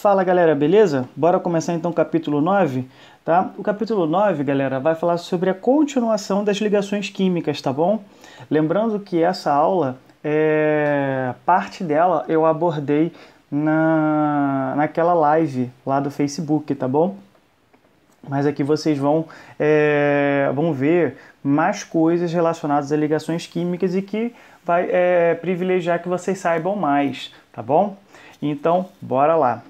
Fala galera, beleza? Bora começar então o capítulo 9, tá? O capítulo 9, galera, vai falar sobre a continuação das ligações químicas, tá bom? Lembrando que essa aula, é... parte dela eu abordei na... naquela live lá do Facebook, tá bom? Mas aqui vocês vão, é... vão ver mais coisas relacionadas a ligações químicas e que vai é... privilegiar que vocês saibam mais, tá bom? Então, bora lá.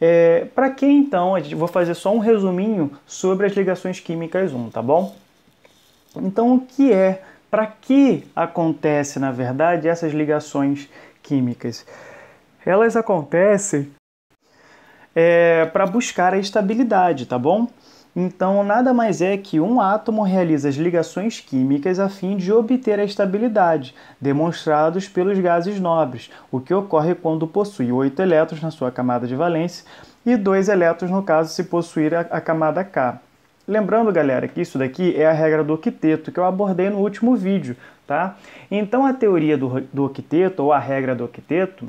É, Para que então? Vou fazer só um resuminho sobre as ligações químicas 1, tá bom? Então, o que é? Para que acontece, na verdade, essas ligações químicas? Elas acontecem é, para buscar a estabilidade, tá bom? Então, nada mais é que um átomo realiza as ligações químicas a fim de obter a estabilidade, demonstrados pelos gases nobres, o que ocorre quando possui oito elétrons na sua camada de valência e dois elétrons no caso se possuir a, camada K. Lembrando, galera, que isso daqui é a regra do octeto que eu abordei no último vídeo, tá? Então, a teoria do, do octeto ou a regra do octeto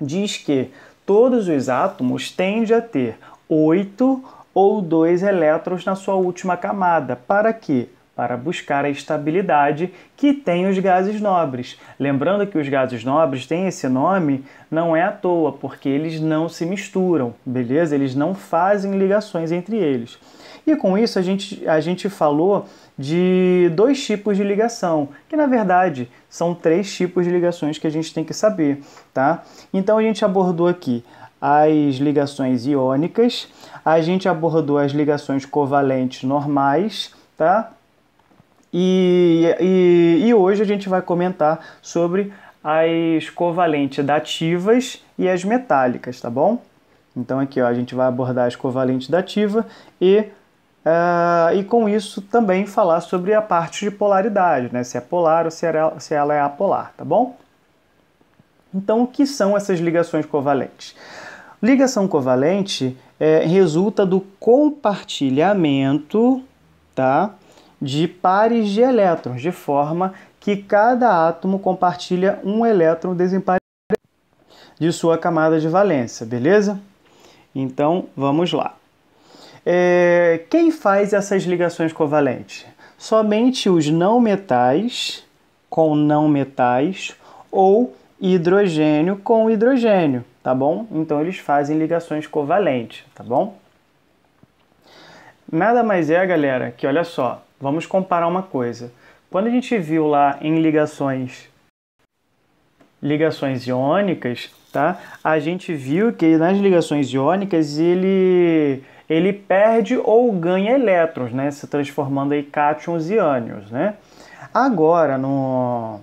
diz que todos os átomos tendem a ter oito ou dois elétrons na sua última camada. Para quê? Para buscar a estabilidade que tem os gases nobres. Lembrando que os gases nobres têm esse nome não é à toa, porque eles não se misturam, beleza? Eles não fazem ligações entre eles. E com isso a gente, a gente falou de dois tipos de ligação, que na verdade são três tipos de ligações que a gente tem que saber, tá? Então a gente abordou aqui as ligações iônicas, a gente abordou as ligações covalentes normais, tá? E, e, e hoje a gente vai comentar sobre as covalentes dativas e as metálicas, tá bom? Então aqui ó, a gente vai abordar as covalentes dativa e Uh, e com isso também falar sobre a parte de polaridade, né? se é polar ou se, se ela é apolar, tá bom? Então, o que são essas ligações covalentes? Ligação covalente é, resulta do compartilhamento tá, de pares de elétrons, de forma que cada átomo compartilha um elétron desemparelhado de sua camada de valência, beleza? Então vamos lá. É, quem faz essas ligações covalentes? Somente os não metais com não metais ou hidrogênio com hidrogênio tá bom? Então eles fazem ligações covalentes, tá bom? Nada mais é, galera, que olha só, vamos comparar uma coisa. Quando a gente viu lá em ligações ligações iônicas, tá? A gente viu que nas ligações iônicas ele ele perde ou ganha elétrons, né? Se transformando em cátions e ânions, né? Agora no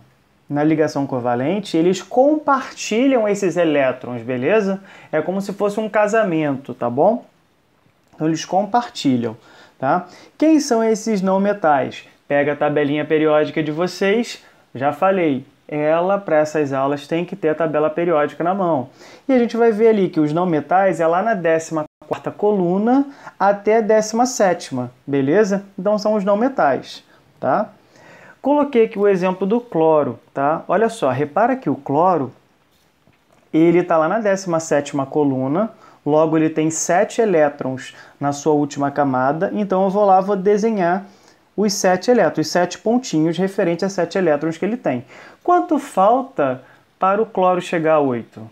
na ligação covalente, eles compartilham esses elétrons, beleza? É como se fosse um casamento, tá bom? Então eles compartilham, tá? Quem são esses não metais? Pega a tabelinha periódica de vocês, já falei. Ela, para essas aulas, tem que ter a tabela periódica na mão. E a gente vai ver ali que os não metais é lá na 14 coluna até a 17, beleza? Então são os não metais, tá? Coloquei aqui o exemplo do cloro, tá? Olha só, repara que o cloro, ele está lá na 17ª coluna, logo ele tem 7 elétrons na sua última camada, então eu vou lá, vou desenhar os 7 elétrons, os 7 pontinhos referente a 7 elétrons que ele tem. Quanto falta para o cloro chegar a 8?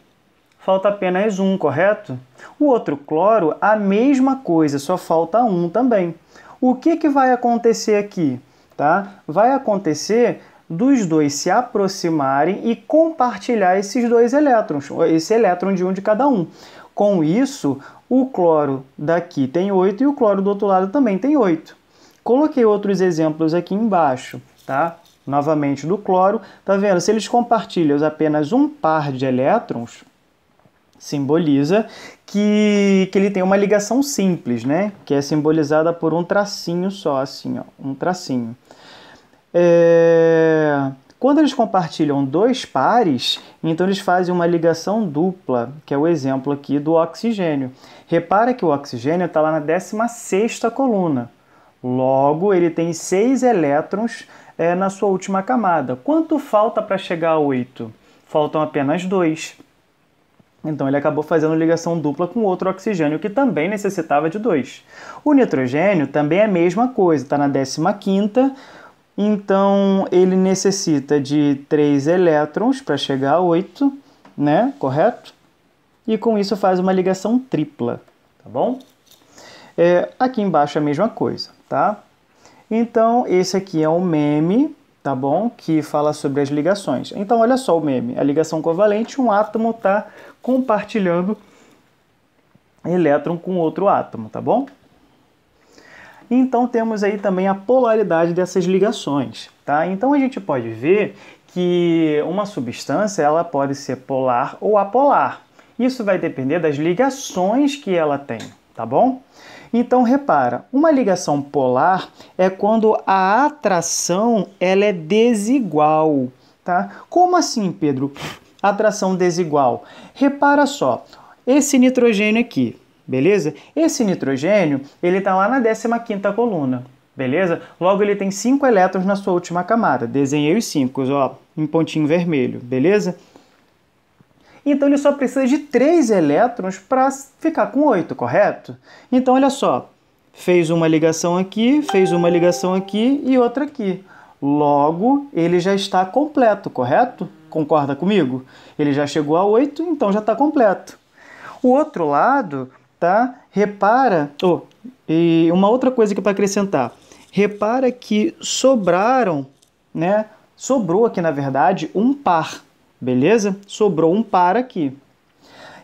Falta apenas um, correto? O outro cloro, a mesma coisa, só falta um também. O que, que vai acontecer aqui? tá? Vai acontecer dos dois se aproximarem e compartilhar esses dois elétrons, esse elétron de um de cada um. Com isso, o cloro daqui tem 8 e o cloro do outro lado também tem 8. Coloquei outros exemplos aqui embaixo, tá? Novamente do cloro, tá vendo? Se eles compartilham apenas um par de elétrons, simboliza que, que ele tem uma ligação simples, né? Que é simbolizada por um tracinho só, assim, ó, um tracinho. É... Quando eles compartilham dois pares, então eles fazem uma ligação dupla, que é o exemplo aqui do oxigênio. Repara que o oxigênio está lá na 16 coluna. Logo, ele tem seis elétrons é, na sua última camada. Quanto falta para chegar a 8? Faltam apenas dois. Então ele acabou fazendo ligação dupla com outro oxigênio que também necessitava de dois. O nitrogênio também é a mesma coisa, está na 15 então ele necessita de 3 elétrons para chegar a 8, né? Correto? E com isso faz uma ligação tripla, tá bom? É, aqui embaixo é a mesma coisa, tá? Então esse aqui é um meme, tá bom? Que fala sobre as ligações. Então olha só o meme, a ligação covalente, um átomo está compartilhando elétron com outro átomo, tá bom? Então temos aí também a polaridade dessas ligações, tá? Então a gente pode ver que uma substância ela pode ser polar ou apolar. Isso vai depender das ligações que ela tem, tá bom? Então repara, uma ligação polar é quando a atração ela é desigual, tá? Como assim, Pedro? Atração desigual. Repara só, esse nitrogênio aqui, beleza? Esse nitrogênio, ele está lá na 15ª coluna, beleza? Logo, ele tem 5 elétrons na sua última camada. Desenhei os 5, ó, em pontinho vermelho, beleza? Então, ele só precisa de 3 elétrons para ficar com 8, correto? Então, olha só, fez uma ligação aqui, fez uma ligação aqui e outra aqui. Logo, ele já está completo, correto? Concorda comigo? Ele já chegou a 8, então já está completo. O outro lado tá? Repara, oh, e uma outra coisa que para acrescentar. Repara que sobraram, né? Sobrou aqui, na verdade, um par, beleza? Sobrou um par aqui.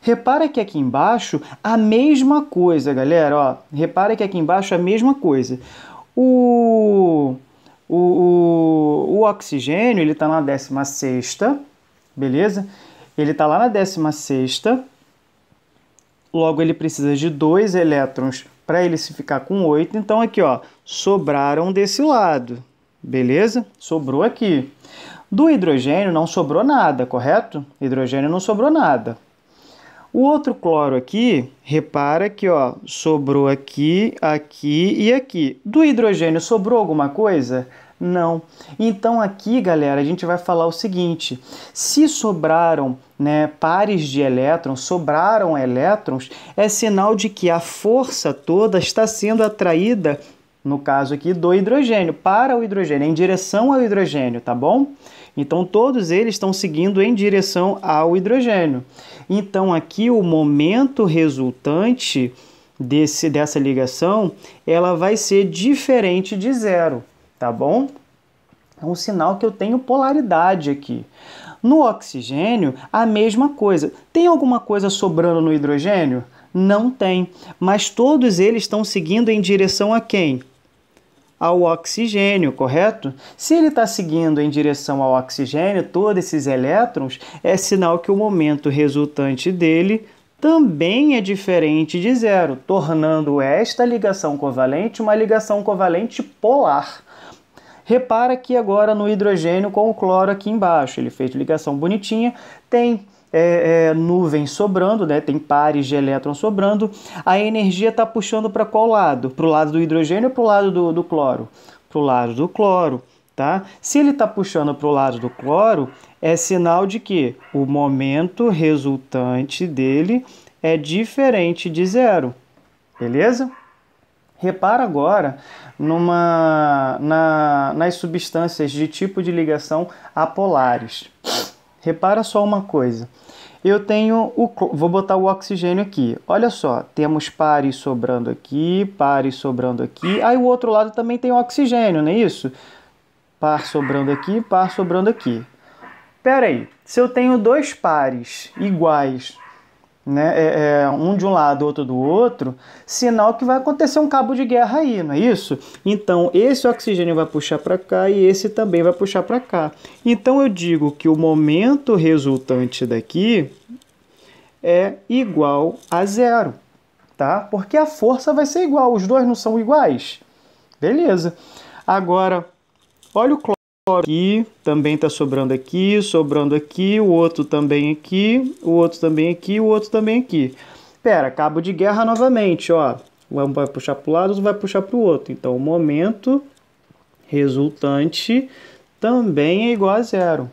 Repara que aqui embaixo a mesma coisa, galera, ó. Repara que aqui embaixo a mesma coisa. O o, o, o oxigênio, ele tá na 16ª, beleza? Ele tá lá na 16ª, logo ele precisa de dois elétrons para ele se ficar com oito. Então aqui, ó, sobraram desse lado, beleza? Sobrou aqui. Do hidrogênio não sobrou nada, correto? Hidrogênio não sobrou nada. O outro cloro aqui, repara que ó, sobrou aqui, aqui e aqui. Do hidrogênio sobrou alguma coisa? Não. Então aqui, galera, a gente vai falar o seguinte: se sobraram né, pares de elétrons, sobraram elétrons, é sinal de que a força toda está sendo atraída, no caso aqui, do hidrogênio, para o hidrogênio, em direção ao hidrogênio, tá bom? Então todos eles estão seguindo em direção ao hidrogênio. Então aqui o momento resultante desse, dessa ligação, ela vai ser diferente de zero tá bom? É um sinal que eu tenho polaridade aqui. No oxigênio, a mesma coisa. Tem alguma coisa sobrando no hidrogênio? Não tem, mas todos eles estão seguindo em direção a quem? Ao oxigênio, correto? Se ele está seguindo em direção ao oxigênio, todos esses elétrons, é sinal que o momento resultante dele também é diferente de zero, tornando esta ligação covalente uma ligação covalente polar. Repara que agora no hidrogênio com o cloro aqui embaixo, ele fez ligação bonitinha, tem é, é, nuvem sobrando, né? tem pares de elétrons sobrando, a energia está puxando para qual lado? Para o lado do hidrogênio ou para o lado do, do cloro? Para o lado do cloro. Tá? Se ele está puxando para o lado do cloro, é sinal de que o momento resultante dele é diferente de zero. Beleza? Repara agora numa, na, nas substâncias de tipo de ligação apolares. Repara só uma coisa. Eu tenho o vou botar o oxigênio aqui. Olha só, temos pares sobrando aqui, pares sobrando aqui. Aí o outro lado também tem oxigênio, não é isso? Par sobrando aqui, par sobrando aqui. Pera aí, se eu tenho dois pares iguais né, é, é, um de um lado, outro do outro, sinal que vai acontecer um cabo de guerra aí, não é isso? Então, esse oxigênio vai puxar para cá e esse também vai puxar para cá. Então, eu digo que o momento resultante daqui é igual a zero, tá? Porque a força vai ser igual, os dois não são iguais. Beleza. Agora, olha o aqui, também está sobrando aqui, sobrando aqui, o outro também aqui, o outro também aqui, o outro também aqui. Pera, cabo de guerra novamente, ó. Um vai puxar para o lado, outro vai puxar para o outro. Então, o momento resultante também é igual a zero.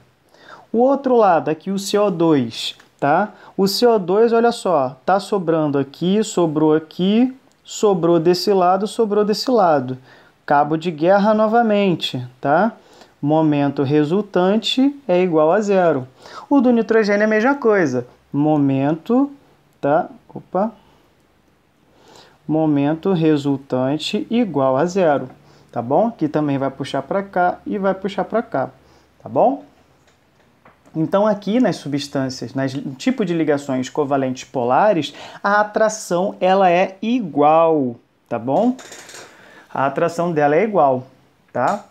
O outro lado, aqui o CO2, tá? O CO2, olha só, tá sobrando aqui, sobrou aqui, sobrou desse lado, sobrou desse lado. Cabo de guerra novamente, tá? momento resultante é igual a zero. O do nitrogênio é a mesma coisa. Momento, tá? Opa. Momento resultante igual a zero, tá bom? Que também vai puxar para cá e vai puxar para cá, tá bom? Então, aqui nas substâncias, nas tipo de ligações covalentes polares, a atração ela é igual, tá bom? A atração dela é igual, tá?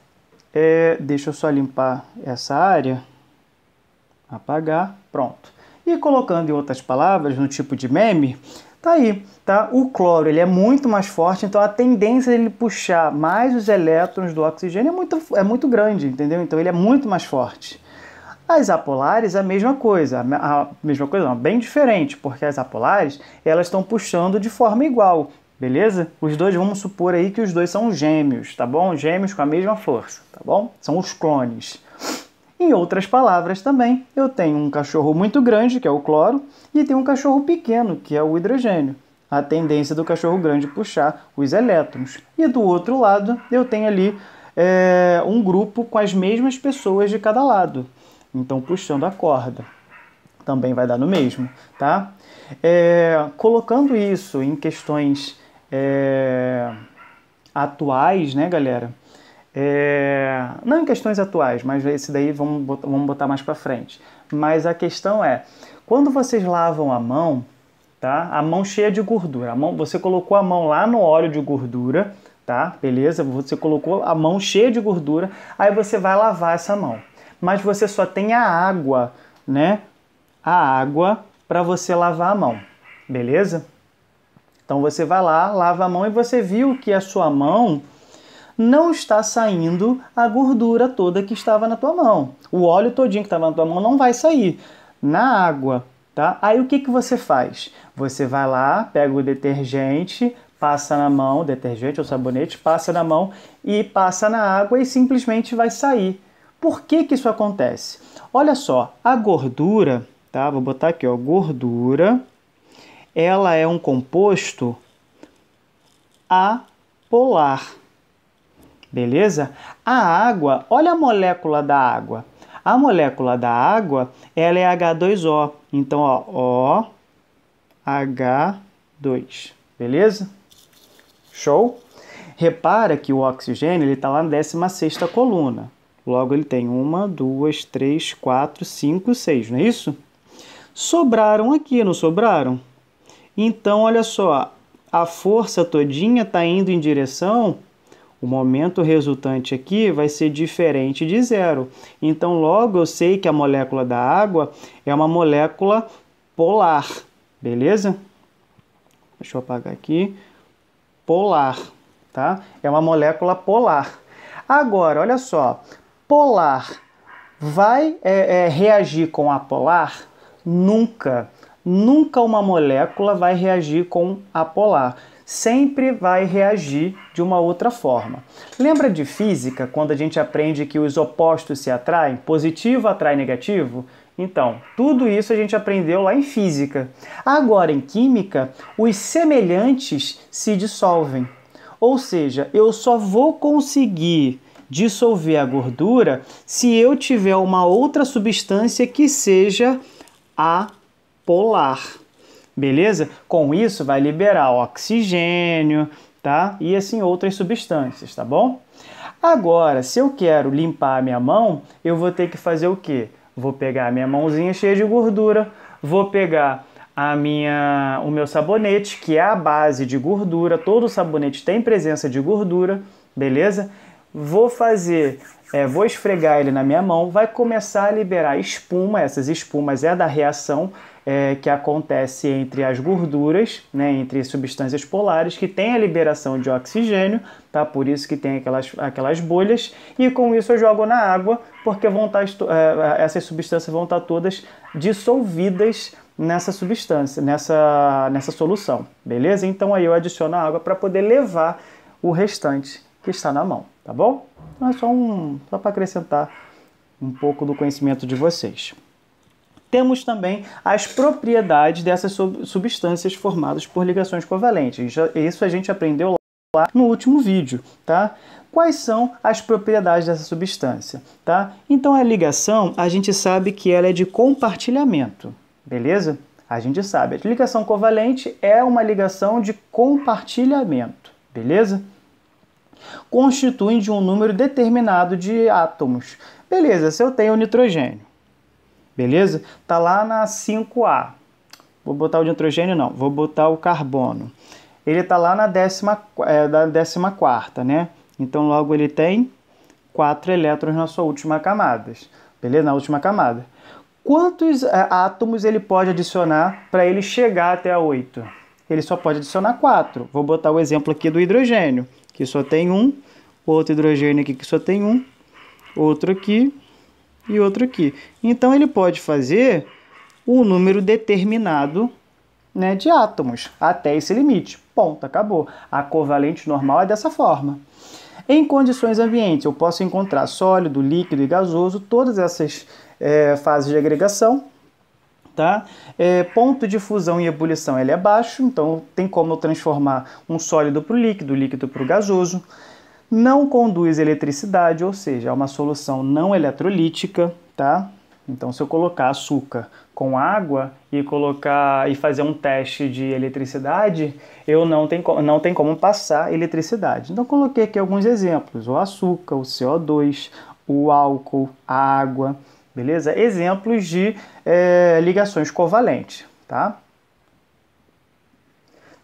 É, deixa eu só limpar essa área, apagar, pronto. E colocando em outras palavras, no tipo de meme, tá aí, tá? O cloro, ele é muito mais forte, então a tendência dele puxar mais os elétrons do oxigênio é muito, é muito grande, entendeu? Então ele é muito mais forte. As apolares, a mesma coisa, a mesma coisa, não, bem diferente, porque as apolares, elas estão puxando de forma igual, Beleza? Os dois, vamos supor aí que os dois são gêmeos, tá bom? Gêmeos com a mesma força, tá bom? São os clones. Em outras palavras, também, eu tenho um cachorro muito grande, que é o cloro, e tenho um cachorro pequeno, que é o hidrogênio. A tendência do cachorro grande puxar os elétrons. E do outro lado, eu tenho ali é, um grupo com as mesmas pessoas de cada lado. Então, puxando a corda. Também vai dar no mesmo, tá? É, colocando isso em questões é, atuais, né, galera? É, não em questões atuais, mas esse daí vamos botar, vamos botar mais para frente. Mas a questão é, quando vocês lavam a mão, tá? A mão cheia de gordura, a mão, você colocou a mão lá no óleo de gordura, tá? Beleza? Você colocou a mão cheia de gordura, aí você vai lavar essa mão. Mas você só tem a água, né? A água para você lavar a mão. Beleza? Então você vai lá, lava a mão e você viu que a sua mão não está saindo a gordura toda que estava na tua mão. O óleo todinho que estava na tua mão não vai sair na água, tá? Aí o que, que você faz? Você vai lá, pega o detergente, passa na mão, detergente ou sabonete, passa na mão e passa na água e simplesmente vai sair. Por que, que isso acontece? Olha só, a gordura, tá? Vou botar aqui, ó, gordura ela é um composto apolar. Beleza? A água, olha a molécula da água. A molécula da água, ela é H2O. Então, ó, OH2. Beleza? Show? Repara que o oxigênio ele está lá na 16 coluna. Logo, ele tem uma, duas, três, quatro, cinco, seis, não é isso? Sobraram aqui, não sobraram? Então, olha só, a força todinha está indo em direção, o momento resultante aqui vai ser diferente de zero. Então, logo eu sei que a molécula da água é uma molécula polar, beleza? Deixa eu apagar aqui. Polar, tá? É uma molécula polar. Agora, olha só, polar vai é, é, reagir com a polar? Nunca nunca uma molécula vai reagir com a polar. Sempre vai reagir de uma outra forma. Lembra de física, quando a gente aprende que os opostos se atraem? Positivo atrai negativo? Então, tudo isso a gente aprendeu lá em física. Agora, em química, os semelhantes se dissolvem. Ou seja, eu só vou conseguir dissolver a gordura se eu tiver uma outra substância que seja a polar. Beleza? Com isso vai liberar oxigênio, tá? E assim outras substâncias, tá bom? Agora, se eu quero limpar a minha mão, eu vou ter que fazer o quê? Vou pegar a minha mãozinha cheia de gordura, vou pegar a minha, o meu sabonete, que é a base de gordura, todo sabonete tem presença de gordura, beleza? Vou fazer, é, vou esfregar ele na minha mão, vai começar a liberar espuma, essas espumas é da reação é, que acontece entre as gorduras, né, entre substâncias polares, que tem a liberação de oxigênio, tá? Por isso que tem aquelas, aquelas bolhas, e com isso eu jogo na água, porque vão tá estar é, é, essas substâncias vão estar tá todas dissolvidas nessa substância, nessa, nessa solução, beleza? Então aí eu adiciono a água para poder levar o restante que está na mão, tá bom? Então é só um, só para acrescentar um pouco do conhecimento de vocês temos também as propriedades dessas substâncias formadas por ligações covalentes. Isso a gente aprendeu lá no último vídeo, tá? Quais são as propriedades dessa substância, tá? Então a ligação, a gente sabe que ela é de compartilhamento, beleza? A gente sabe, a ligação covalente é uma ligação de compartilhamento, beleza? Constituem de um número determinado de átomos. Beleza, se eu tenho nitrogênio, beleza? Tá lá na 5A. Vou botar o nitrogênio não, vou botar o carbono. Ele tá lá na décima, é, da décima quarta, né? Então logo ele tem quatro elétrons na sua última camada, beleza? Na última camada. Quantos é, átomos ele pode adicionar para ele chegar até a 8? Ele só pode adicionar 4. Vou botar o exemplo aqui do hidrogênio, que só tem um, outro hidrogênio aqui que só tem um, outro aqui e outro aqui. Então ele pode fazer um número determinado né, de átomos até esse limite. Ponto, acabou. A covalente normal é dessa forma. Em condições ambientes, eu posso encontrar sólido, líquido e gasoso, todas essas é, fases de agregação. Tá? É, ponto de fusão e ebulição ele é baixo, então tem como eu transformar um sólido para o líquido, líquido para o gasoso. Não conduz eletricidade, ou seja, é uma solução não eletrolítica, tá? Então, se eu colocar açúcar com água e colocar e fazer um teste de eletricidade, eu não tem não tem como passar eletricidade. Então, coloquei aqui alguns exemplos: o açúcar, o CO2, o álcool, a água, beleza? Exemplos de é, ligações covalentes, tá?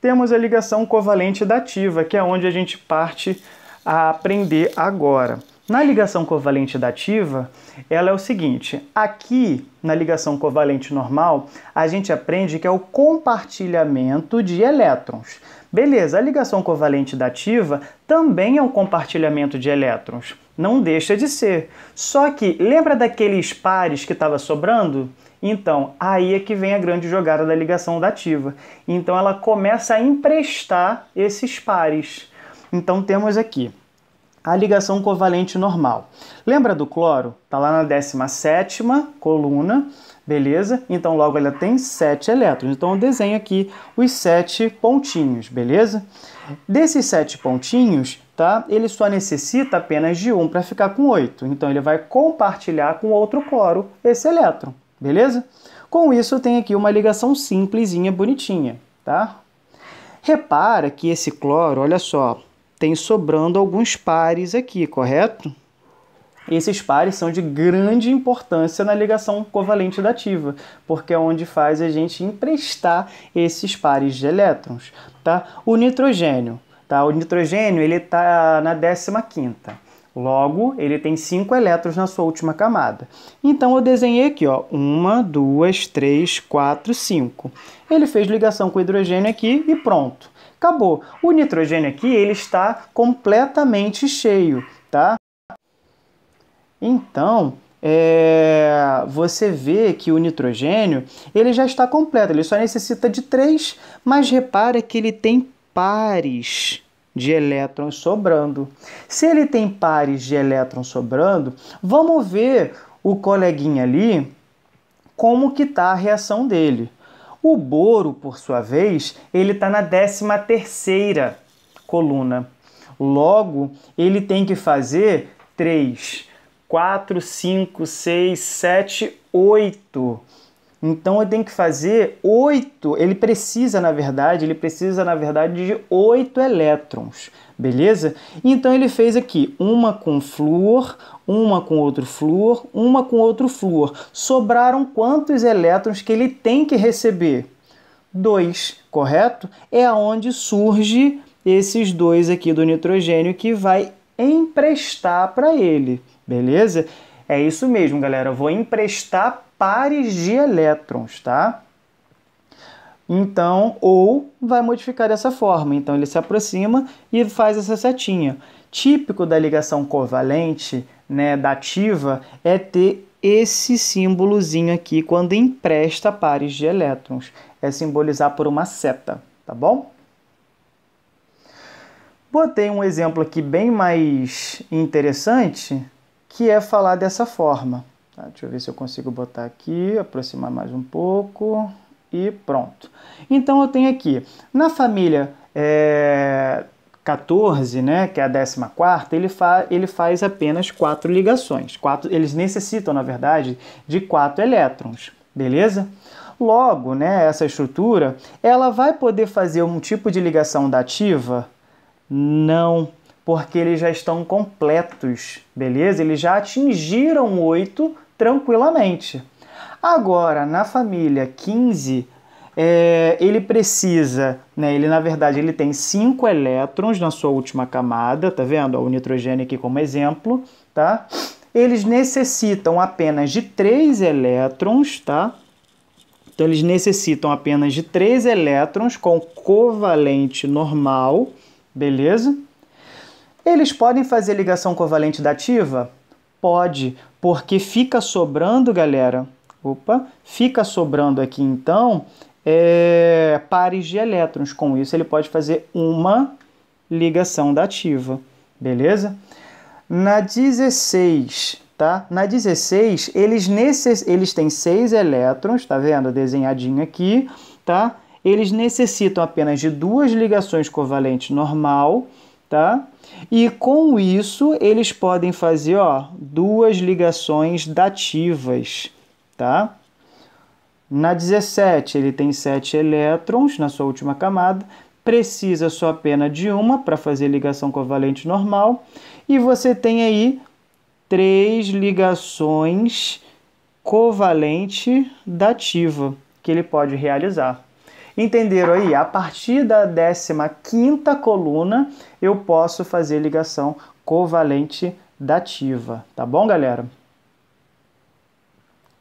Temos a ligação covalente dativa, que é onde a gente parte a aprender agora. Na ligação covalente dativa, ela é o seguinte: aqui na ligação covalente normal, a gente aprende que é o compartilhamento de elétrons. Beleza, a ligação covalente dativa também é um compartilhamento de elétrons. Não deixa de ser. Só que lembra daqueles pares que estava sobrando? Então, aí é que vem a grande jogada da ligação dativa. Então ela começa a emprestar esses pares. Então temos aqui a ligação covalente normal. Lembra do cloro? Está lá na 17 coluna, beleza? Então logo ela tem 7 elétrons. Então eu desenho aqui os 7 pontinhos, beleza? Desses 7 pontinhos, tá? Ele só necessita apenas de um para ficar com 8. Então ele vai compartilhar com outro cloro esse elétron, beleza? Com isso eu tenho aqui uma ligação simplesinha, bonitinha, tá? Repara que esse cloro, olha só, tem sobrando alguns pares aqui, correto? Esses pares são de grande importância na ligação covalente da ativa, porque é onde faz a gente emprestar esses pares de elétrons, tá? O nitrogênio, tá? O nitrogênio, ele tá na 15ª. Logo, ele tem cinco elétrons na sua última camada. Então, eu desenhei aqui, ó, uma, duas, três, quatro, cinco ele fez ligação com o hidrogênio aqui e pronto. Acabou. O nitrogênio aqui ele está completamente cheio, tá? Então, é, você vê que o nitrogênio ele já está completo, ele só necessita de três, mas repara que ele tem pares de elétrons sobrando. Se ele tem pares de elétrons sobrando, vamos ver o coleguinha ali como que está a reação dele. O boro, por sua vez, ele está na 13 terceira coluna. Logo, ele tem que fazer 3, 4, 5, 6, 7, 8. Então eu tenho que fazer 8. Ele precisa, na verdade, ele precisa, na verdade, de 8 elétrons, beleza? Então ele fez aqui uma com flúor, uma com outro flúor, uma com outro flúor. Sobraram quantos elétrons que ele tem que receber? Dois, correto? É aonde surge esses dois aqui do nitrogênio que vai emprestar para ele, beleza? É isso mesmo, galera. Eu vou emprestar pares de elétrons, tá? Então, ou vai modificar dessa forma. Então, ele se aproxima e faz essa setinha. Típico da ligação covalente, né, da ativa é ter esse símbolozinho aqui quando empresta pares de elétrons. É simbolizar por uma seta, tá bom? Botei um exemplo aqui bem mais interessante, que é falar dessa forma. Tá, deixa eu ver se eu consigo botar aqui, aproximar mais um pouco e pronto. Então eu tenho aqui, na família é, 14, né, que é a 14, ele, fa ele faz apenas quatro ligações. Quatro, eles necessitam, na verdade, de quatro elétrons, beleza? Logo, né, essa estrutura, ela vai poder fazer um tipo de ligação dativa? Não, porque eles já estão completos, beleza? Eles já atingiram 8 tranquilamente. Agora, na família 15, é, ele precisa, né, ele na verdade ele tem cinco elétrons na sua última camada, tá vendo? O nitrogênio aqui como exemplo, tá? Eles necessitam apenas de três elétrons, tá? Então eles necessitam apenas de três elétrons com covalente normal, beleza? Eles podem fazer ligação covalente dativa? Pode, porque fica sobrando, galera. Opa, fica sobrando aqui então é, pares de elétrons. Com isso, ele pode fazer uma ligação dativa, beleza? Na 16, tá? Na 16, eles, necess... eles têm seis elétrons, tá vendo? Desenhadinho aqui, tá? Eles necessitam apenas de duas ligações covalentes normal, tá? E com isso, eles podem fazer, ó, duas ligações dativas, tá? Na 17, ele tem 7 elétrons na sua última camada, precisa só apenas de uma para fazer ligação covalente normal, e você tem aí três ligações covalente dativa que ele pode realizar. Entenderam aí? A partir da 15 coluna, eu posso fazer ligação covalente dativa, tá bom, galera?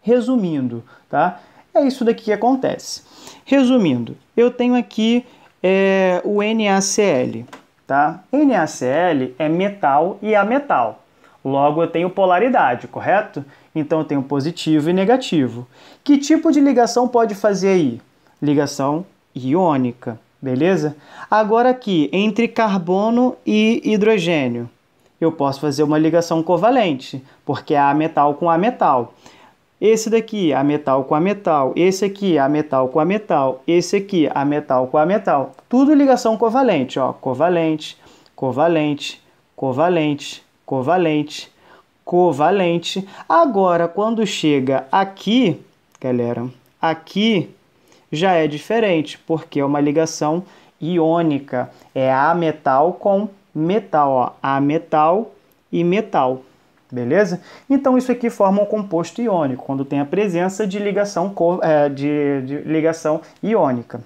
Resumindo, tá? É isso daqui que acontece. Resumindo, eu tenho aqui é, o NaCl, tá? NaCl é metal e a metal. Logo, eu tenho polaridade, correto? Então, eu tenho positivo e negativo. Que tipo de ligação pode fazer aí? Ligação iônica, beleza? Agora aqui, entre carbono e hidrogênio, eu posso fazer uma ligação covalente, porque é A metal com A metal. Esse daqui a metal com a metal, esse aqui a metal com a metal, esse aqui a metal com a metal. Tudo ligação covalente, ó, covalente, covalente, covalente, covalente, covalente. Agora quando chega aqui, galera, aqui já é diferente, porque é uma ligação iônica, é a metal com metal, ó, a metal e metal beleza? Então isso aqui forma um composto iônico, quando tem a presença de ligação, é, de, de ligação iônica.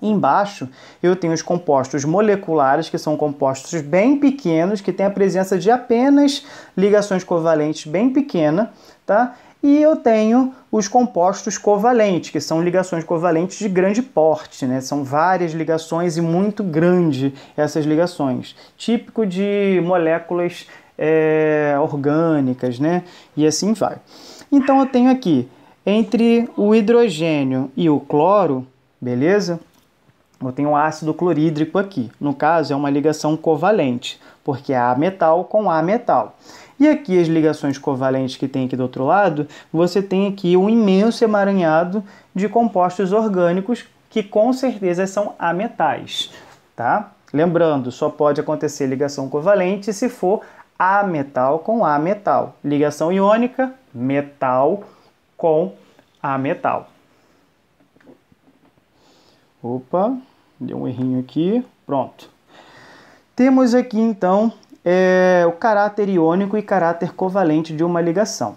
Embaixo eu tenho os compostos moleculares, que são compostos bem pequenos, que têm a presença de apenas ligações covalentes bem pequena, tá? E eu tenho os compostos covalentes, que são ligações covalentes de grande porte, né? São várias ligações e muito grande essas ligações, típico de moléculas é, orgânicas, né? E assim vai. Então eu tenho aqui entre o hidrogênio e o cloro, beleza? Eu tenho ácido clorídrico aqui. No caso, é uma ligação covalente, porque é A metal com A metal. E aqui as ligações covalentes que tem aqui do outro lado, você tem aqui um imenso emaranhado de compostos orgânicos que com certeza são ametais, tá? Lembrando, só pode acontecer ligação covalente se for a metal com A metal. Ligação iônica, metal com A metal. Opa, deu um errinho aqui. Pronto. Temos aqui então é, o caráter iônico e caráter covalente de uma ligação.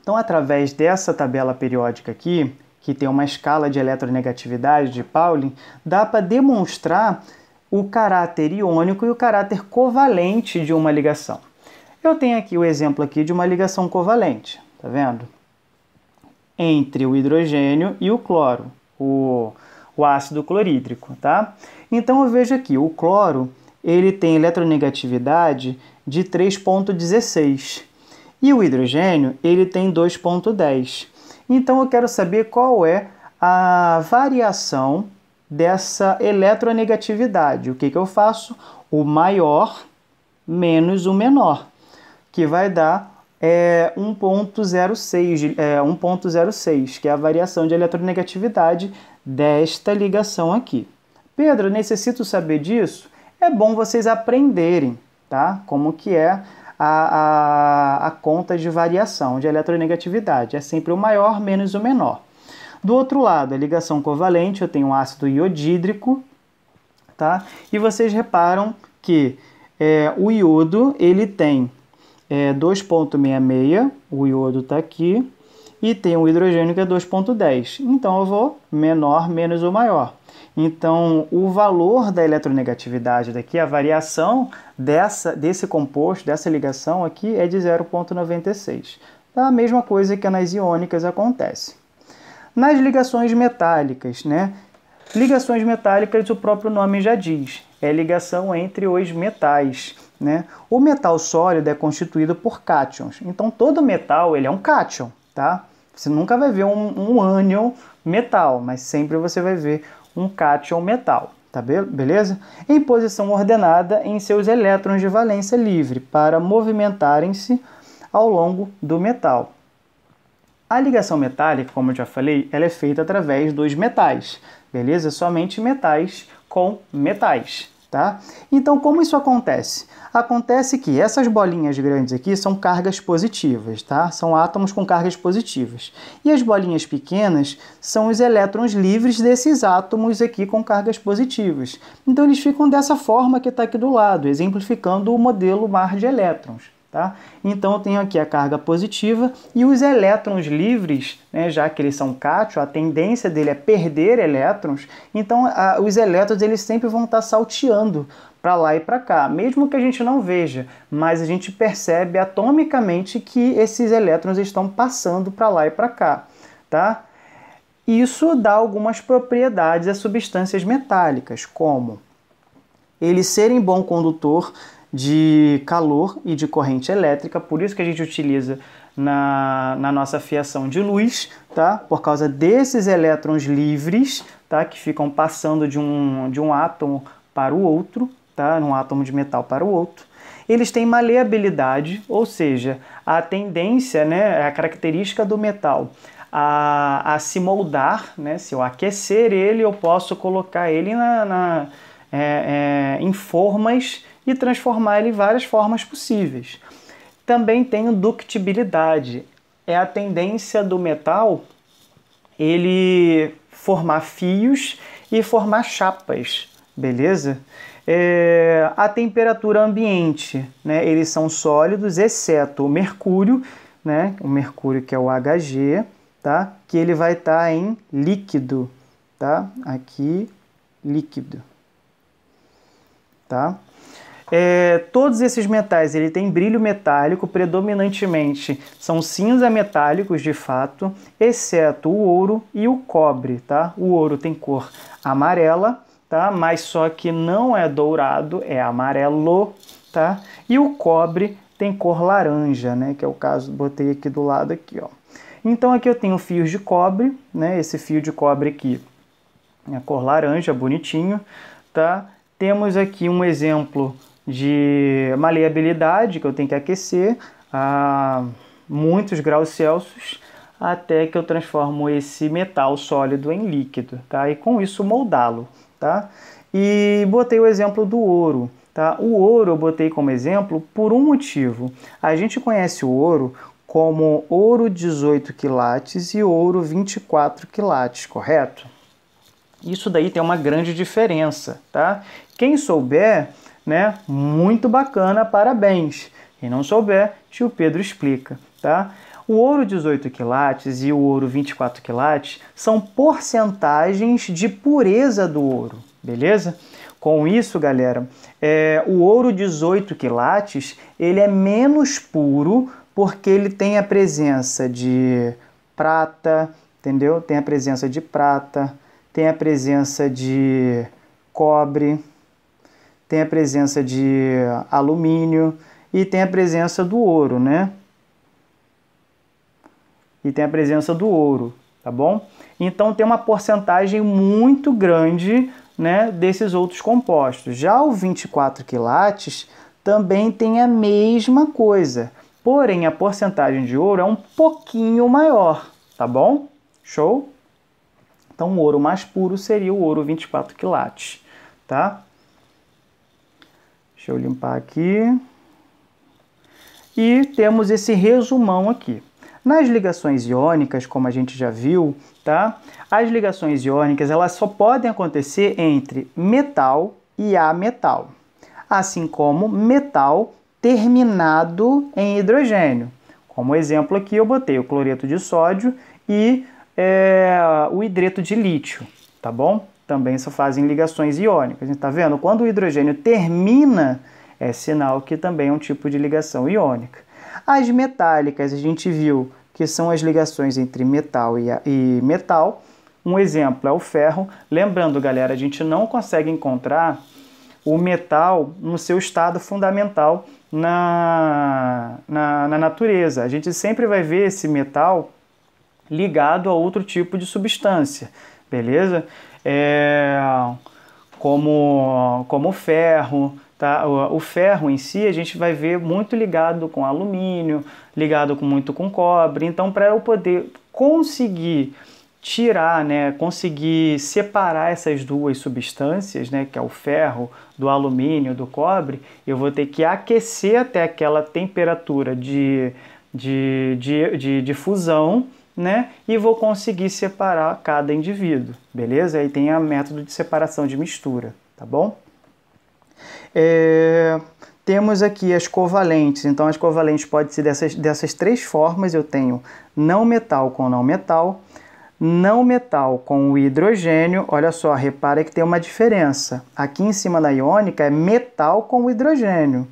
Então, através dessa tabela periódica aqui, que tem uma escala de eletronegatividade de Pauling, dá para demonstrar o caráter iônico e o caráter covalente de uma ligação. Eu tenho aqui o exemplo aqui de uma ligação covalente, tá vendo? Entre o hidrogênio e o cloro, o, o ácido clorídrico, tá? Então eu vejo aqui, o cloro, ele tem eletronegatividade de 3.16 e o hidrogênio, ele tem 2.10. Então eu quero saber qual é a variação dessa eletronegatividade. O que, que eu faço? O maior menos o menor, que vai dar é, 1.06, é, 1.06, que é a variação de eletronegatividade desta ligação aqui. Pedro, necessito saber disso? É bom vocês aprenderem, tá? Como que é a, a, a conta de variação de eletronegatividade. É sempre o maior menos o menor. Do outro lado, a ligação covalente, eu tenho o ácido iodídrico, tá? E vocês reparam que é, o iodo, ele tem é 2.66, o iodo está aqui, e tem o hidrogênio que é 2.10. Então eu vou menor menos ou maior. Então o valor da eletronegatividade daqui, a variação dessa, desse composto, dessa ligação aqui, é de 0.96. Tá? A mesma coisa que nas iônicas acontece. Nas ligações metálicas, né? Ligações metálicas, o próprio nome já diz, é ligação entre os metais. Né? O metal sólido é constituído por cátions, então todo metal ele é um cátion, tá? Você nunca vai ver um, um ânion metal, mas sempre você vai ver um cátion metal, tá be beleza? Em posição ordenada em seus elétrons de valência livre para movimentarem-se ao longo do metal. A ligação metálica, como eu já falei, ela é feita através dos metais, beleza? Somente metais com metais, tá? Então, como isso acontece? Acontece que essas bolinhas grandes aqui são cargas positivas, tá? São átomos com cargas positivas. E as bolinhas pequenas são os elétrons livres desses átomos aqui com cargas positivas. Então, eles ficam dessa forma que está aqui do lado, exemplificando o modelo mar de elétrons. Tá? Então eu tenho aqui a carga positiva e os elétrons livres, né, já que eles são cátion, a tendência dele é perder elétrons, então a, os elétrons eles sempre vão estar tá salteando para lá e para cá, mesmo que a gente não veja, mas a gente percebe atomicamente que esses elétrons estão passando para lá e para cá. Tá? Isso dá algumas propriedades a substâncias metálicas, como ele serem bom condutor de calor e de corrente elétrica, por isso que a gente utiliza na, na nossa fiação de luz, tá? Por causa desses elétrons livres, tá? Que ficam passando de um, de um átomo para o outro, tá? Um átomo de metal para o outro eles têm maleabilidade, ou seja, a tendência, né, é a característica do metal a, a se moldar, né, se eu aquecer ele, eu posso colocar ele na, na é, é, em formas e transformar ele em várias formas possíveis. Também tem ductibilidade, é a tendência do metal ele formar fios e formar chapas, beleza? É, a temperatura ambiente, né, eles são sólidos, exceto o mercúrio, né, o mercúrio que é o Hg, tá, que ele vai estar tá em líquido, tá, aqui, líquido, tá? É, todos esses metais ele tem brilho metálico, predominantemente são cinza metálicos de fato, exceto o ouro e o cobre. Tá? O ouro tem cor amarela, tá? mas só que não é dourado, é amarelo. Tá? E o cobre tem cor laranja, né? que é o caso, botei aqui do lado aqui. Ó. Então aqui eu tenho fios de cobre, né? esse fio de cobre aqui é cor laranja, bonitinho, tá? Temos aqui um exemplo de maleabilidade, que eu tenho que aquecer a muitos graus Celsius, até que eu transformo esse metal sólido em líquido, tá? E com isso moldá-lo, tá? E botei o exemplo do ouro, tá? O ouro eu botei como exemplo por um motivo. A gente conhece o ouro como ouro 18 quilates e ouro 24 quilates, correto? Isso daí tem uma grande diferença, tá? Quem souber né? Muito bacana, parabéns. Quem não souber, tio Pedro explica, tá? O ouro 18 quilates e o ouro 24 quilates são porcentagens de pureza do ouro, beleza? Com isso, galera, é, o ouro 18 quilates ele é menos puro porque ele tem a presença de prata, entendeu? Tem a presença de prata, tem a presença de cobre, tem a presença de alumínio e tem a presença do ouro, né? E tem a presença do ouro, tá bom? Então tem uma porcentagem muito grande, né, desses outros compostos. Já o 24 quilates também tem a mesma coisa, porém a porcentagem de ouro é um pouquinho maior, tá bom? Show? Então o ouro mais puro seria o ouro 24 quilates, tá? Deixa eu limpar aqui. E temos esse resumão aqui. Nas ligações iônicas, como a gente já viu, tá? As ligações iônicas, elas só podem acontecer entre metal e ametal, assim como metal terminado em hidrogênio. Como exemplo aqui, eu botei o cloreto de sódio e é, o hidreto de lítio, tá bom? também se fazem ligações iônicas. A gente está vendo? Quando o hidrogênio termina, é sinal que também é um tipo de ligação iônica. As metálicas, a gente viu que são as ligações entre metal e, e metal. Um exemplo é o ferro. Lembrando, galera, a gente não consegue encontrar o metal no seu estado fundamental na, na, na, natureza. A gente sempre vai ver esse metal ligado a outro tipo de substância, beleza? é, como, como ferro. Tá? O, o, ferro em si a gente vai ver muito ligado com alumínio, ligado com, muito com cobre. Então, para eu poder conseguir tirar, né, conseguir separar essas duas substâncias, né, que é o ferro do alumínio, do cobre, eu vou ter que aquecer até aquela temperatura de, de, de, de, de fusão né? E vou conseguir separar cada indivíduo, beleza? Aí tem a método de separação de mistura, tá bom? É... Temos aqui as covalentes, então as covalentes pode ser dessas, dessas três formas, eu tenho não metal com não metal, não metal com o hidrogênio, olha só, repara que tem uma diferença. Aqui em cima da iônica é metal com hidrogênio.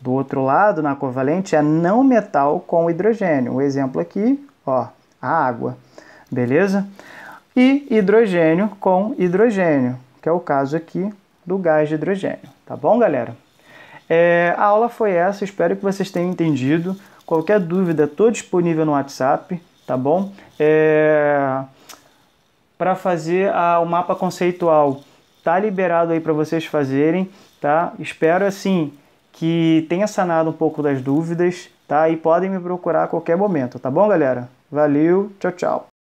Do outro lado, na covalente, é não metal com hidrogênio. O exemplo aqui, ó, a água, beleza? E hidrogênio com hidrogênio, que é o caso aqui do gás de hidrogênio, tá bom, galera? É, a aula foi essa, espero que vocês tenham entendido. Qualquer dúvida, estou disponível no WhatsApp, tá bom? É, para fazer a, o mapa conceitual, tá liberado aí para vocês fazerem, tá? Espero assim que tenha sanado um pouco das dúvidas, tá? E podem me procurar a qualquer momento, tá bom, galera? Valeu, tchau, tchau.